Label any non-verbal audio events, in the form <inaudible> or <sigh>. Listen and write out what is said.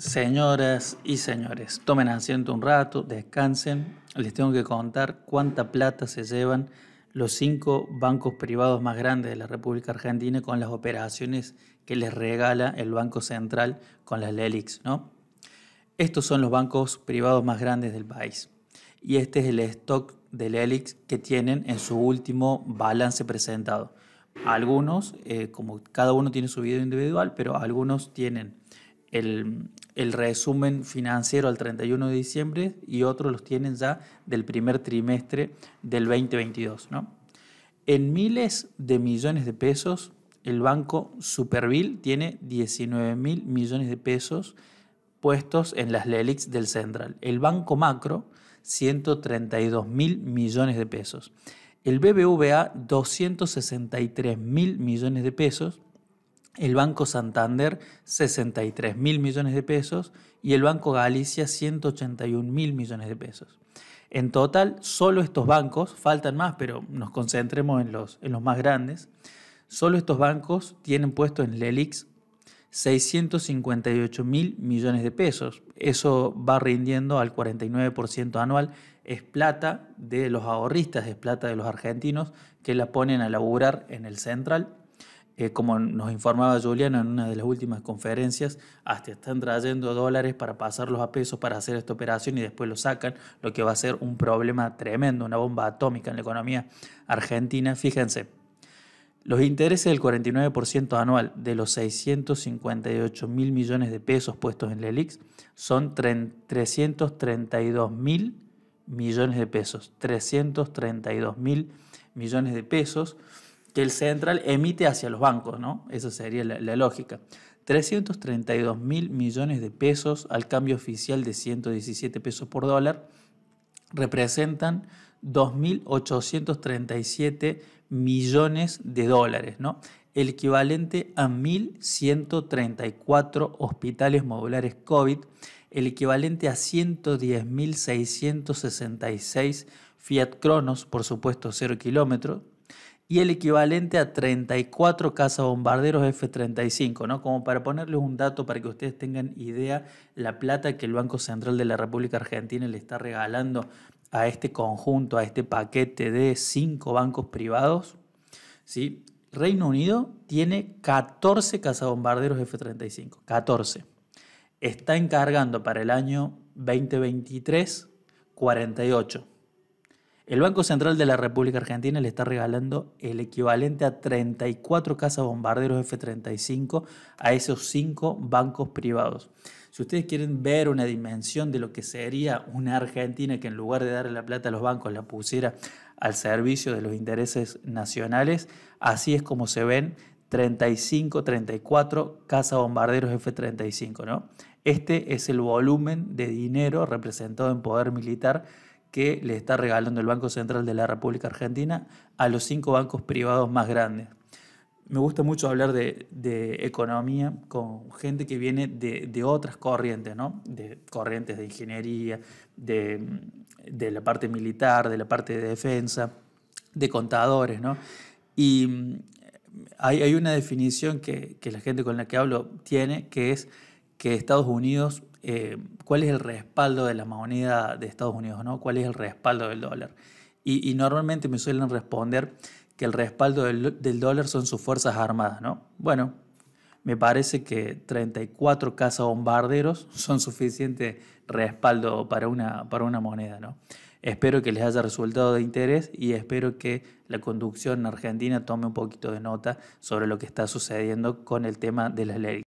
Señoras y señores, tomen asiento un rato, descansen. Les tengo que contar cuánta plata se llevan los cinco bancos privados más grandes de la República Argentina con las operaciones que les regala el Banco Central con las LELIX, ¿no? Estos son los bancos privados más grandes del país. Y este es el stock de LELIX que tienen en su último balance presentado. Algunos, eh, como cada uno tiene su video individual, pero algunos tienen el, resumen financiero al 31 de diciembre y otros los tienen ya del primer trimestre del 2022. En miles de millones de pesos, el banco Superville tiene 19 mil millones de pesos puestos en las LELIX del Central. El banco Macro, 132 mil millones de pesos. El BBVA, 263 mil millones de pesos el Banco Santander 63 mil millones de pesos y el Banco Galicia 181 mil millones de pesos. En total, solo estos bancos, faltan más, pero nos concentremos en los, en los más grandes, solo estos bancos tienen puesto en Lelix 658 mil millones de pesos. Eso va rindiendo al 49% anual. Es plata de los ahorristas, es plata de los argentinos que la ponen a laburar en el central eh, como nos informaba Juliana en una de las últimas conferencias, hasta están trayendo dólares para pasarlos a pesos para hacer esta operación y después lo sacan, lo que va a ser un problema tremendo, una bomba atómica en la economía argentina. Fíjense, los intereses del 49% anual de los 658 mil millones de pesos puestos en la ELIX son 332 mil millones de pesos. 332 mil millones de pesos que el central emite hacia los bancos, ¿no? Esa sería la, lógica. 332 mil millones de pesos al cambio oficial de 117 pesos por dólar representan 2.837 millones de dólares, ¿no? El equivalente a 1.134 hospitales modulares COVID, el equivalente a 110.666 Fiat Cronos, por supuesto, cero kilómetros, y el equivalente a 34 cazabombarderos F-35, ¿no? Como para ponerles un dato para que ustedes tengan idea la plata que el Banco Central de la República Argentina le está regalando a este conjunto, a este paquete de cinco bancos privados, ¿sí? Reino Unido tiene 14 cazabombarderos F-35, 14. Está encargando para el año 2023 48. El Banco Central de la República Argentina le está regalando el equivalente a 34 casas bombarderos F-35 a esos cinco bancos privados. Si ustedes quieren ver una dimensión de lo que sería una Argentina que en lugar de darle la plata a los bancos la pusiera al servicio de los intereses nacionales, así es como se ven 35, 34 casa bombarderos F-35, ¿no? Este es el volumen de dinero representado en poder militar que le está regalando el Banco Central de la República Argentina a los cinco bancos privados más grandes. Me gusta mucho hablar de, economía con gente que viene de, otras corrientes, ¿no? De corrientes de ingeniería, de, la parte militar, de la parte de defensa, de contadores, ¿no? Y mm, hay, una definición que la gente con la que hablo tiene, que es que Estados Unidos, eh, cuál es el respaldo de la moneda de Estados Unidos, ¿no? ¿Cuál es el respaldo del dólar? Y, normalmente me suelen responder que el respaldo del, dólar son sus Fuerzas Armadas, ¿no? Bueno, me parece que 34 cazabombarderos <laughs> son suficiente respaldo para una, para una moneda, ¿no? Espero que les haya resultado de interés y espero que la conducción argentina tome un poquito de nota sobre lo que está sucediendo con el tema de las leyes.